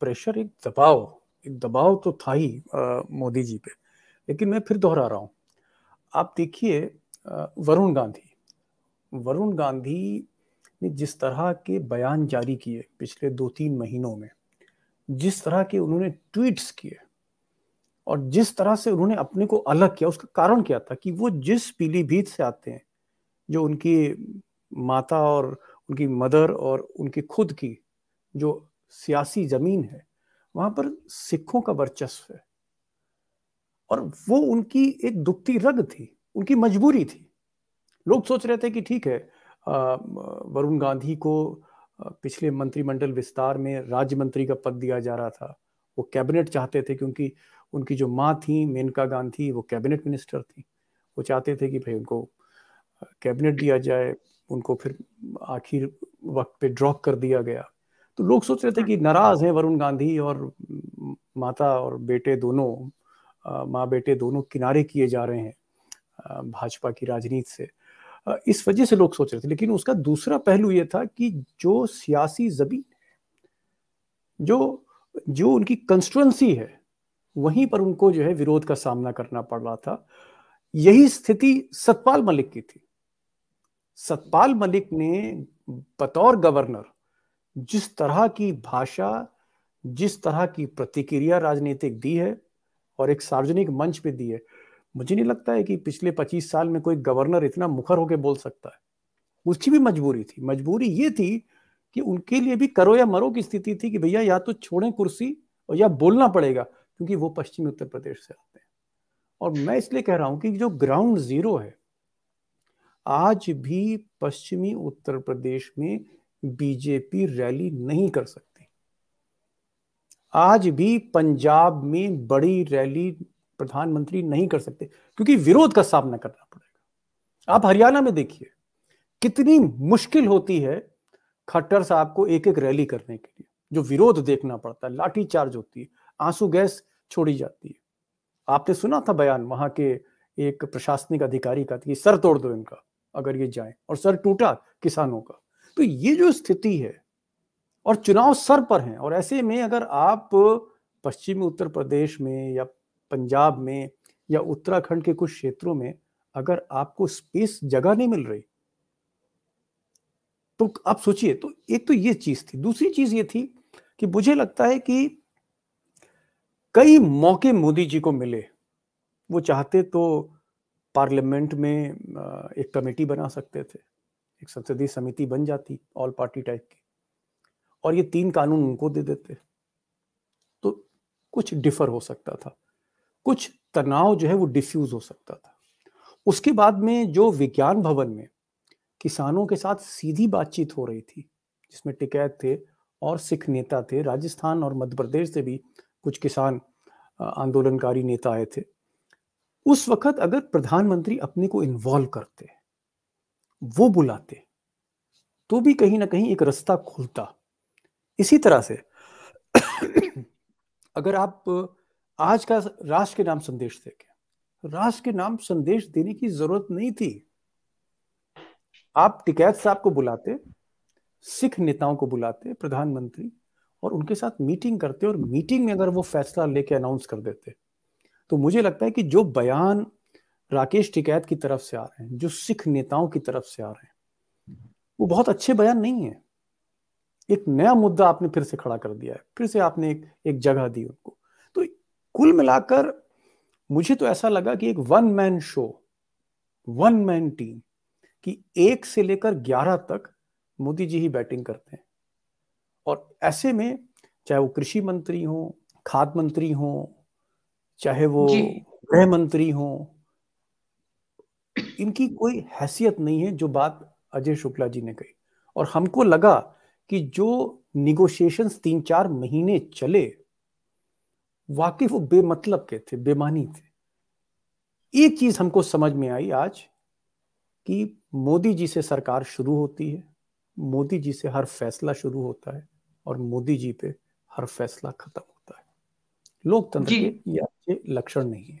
Pressure एक दबाव एक दबाव तो था ही मोदी जी पे लेकिन मैं फिर दोहरा रहा हूँ आप देखिए वरुण गांधी वरुण गांधी ने जिस तरह के बयान जारी किए पिछले दो तीन महीनों में जिस तरह के उन्होंने ट्वीट्स किए और जिस तरह से उन्होंने अपने को अलग किया उसका कारण क्या था कि वो जिस पीलीभीत से आते हैं जो उनकी माता और उनकी मदर और उनकी खुद की जो सियासी जमीन है वहां पर सिखों का वर्चस्व है और वो उनकी एक दुखती रग थी उनकी मजबूरी थी लोग सोच रहे थे कि ठीक है वरुण गांधी को पिछले मंत्रिमंडल विस्तार में राज्य मंत्री का पद दिया जा रहा था वो कैबिनेट चाहते थे क्योंकि उनकी जो माँ थी मेनका गांधी वो कैबिनेट मिनिस्टर थी वो चाहते थे कि भाई उनको कैबिनेट दिया जाए उनको फिर आखिर वक्त पे ड्रॉप कर दिया गया तो लोग सोच रहे थे कि हाँ। नाराज हैं वरुण गांधी और माता और बेटे दोनों माँ बेटे दोनों किनारे किए जा रहे हैं भाजपा की राजनीति से इस वजह से लोग सोच रहे थे लेकिन उसका दूसरा पहलू यह था कि जो सियासी जमीन जो जो उनकी कंस्टिट्युएंसी है वहीं पर उनको जो है विरोध का सामना करना पड़ रहा था यही स्थिति सतपाल मलिक की थी सतपाल मलिक ने बतौर गवर्नर जिस तरह की भाषा जिस तरह की प्रतिक्रिया राजनीतिक दी है और एक सार्वजनिक मंच पे दी है मुझे नहीं लगता है कि पिछले 25 साल में कोई गवर्नर इतना मुखर होकर बोल सकता है उसकी भी मजबूरी थी मजबूरी ये थी कि उनके लिए भी करो या मरो की स्थिति थी कि भैया या तो छोड़े कुर्सी और या बोलना पड़ेगा क्योंकि वो पश्चिमी उत्तर प्रदेश से आते हैं और मैं इसलिए कह रहा हूं कि जो ग्राउंड जीरो है आज भी पश्चिमी उत्तर प्रदेश में बीजेपी रैली नहीं कर सकती आज भी पंजाब में बड़ी रैली प्रधानमंत्री नहीं कर सकते क्योंकि विरोध का सामना करना पड़ेगा आप हरियाणा में देखिए कितनी मुश्किल होती है खट्टर साहब को एक एक रैली करने के लिए जो विरोध देखना पड़ता है लाठीचार्ज होती है आंसू गैस छोड़ी जाती है आपने सुना था बयान वहां के एक प्रशासनिक अधिकारी का कि सर तोड़ दो इनका अगर ये जाए और सर टूटा किसानों का तो ये जो स्थिति है और चुनाव सर पर हैं और ऐसे में अगर आप पश्चिमी उत्तर प्रदेश में या पंजाब में या उत्तराखंड के कुछ क्षेत्रों में अगर आपको स्पेस जगह नहीं मिल रही तो आप सोचिए तो एक तो ये चीज थी दूसरी चीज ये थी कि मुझे लगता है कि कई मौके मोदी जी को मिले वो चाहते तो पार्लियामेंट में एक कमेटी बना सकते थे एक संसदीय समिति बन जाती ऑल पार्टी टाइप की और ये तीन कानून उनको दे देते तो कुछ डिफर हो सकता था कुछ तनाव जो है वो डिफ्यूज हो सकता था उसके बाद में जो विज्ञान भवन में किसानों के साथ सीधी बातचीत हो रही थी जिसमें टिकैत थे और सिख नेता थे राजस्थान और मध्य प्रदेश से भी कुछ किसान आंदोलनकारी नेता आए थे उस वक्त अगर प्रधानमंत्री अपने को इन्वॉल्व करते हैं वो बुलाते तो भी कहीं ना कहीं एक रास्ता खुलता इसी तरह से अगर आप आज का राष्ट्र के नाम संदेश देखें राष्ट्र के नाम संदेश देने की जरूरत नहीं थी आप टिकैत साहब को बुलाते सिख नेताओं को बुलाते प्रधानमंत्री और उनके साथ मीटिंग करते और मीटिंग में अगर वो फैसला लेके अनाउंस कर देते तो मुझे लगता है कि जो बयान राकेश टिकैत की तरफ से आ रहे हैं जो सिख नेताओं की तरफ से आ रहे हैं वो बहुत अच्छे बयान नहीं है एक नया मुद्दा आपने फिर से खड़ा कर दिया है फिर से आपने एक एक जगह दी उनको तो कुल मिलाकर मुझे तो ऐसा लगा कि एक one man show one man team कि एक से लेकर ग्यारह तक मोदी जी ही बैटिंग करते हैं और ऐसे में चाहे वो कृषि मंत्री हो खाद्य मंत्री हो चाहे वो गृह मंत्री हो इनकी कोई हैसियत नहीं है जो बात अजय शुक्ला जी ने कही और हमको लगा कि जो निगोशिएशन तीन चार महीने चले वाकई वो बेमतलब के थे बेमानी थे एक चीज हमको समझ में आई आज कि मोदी जी से सरकार शुरू होती है मोदी जी से हर फैसला शुरू होता है और मोदी जी पे हर फैसला खत्म होता है लोकतंत्र के लक्षण नहीं है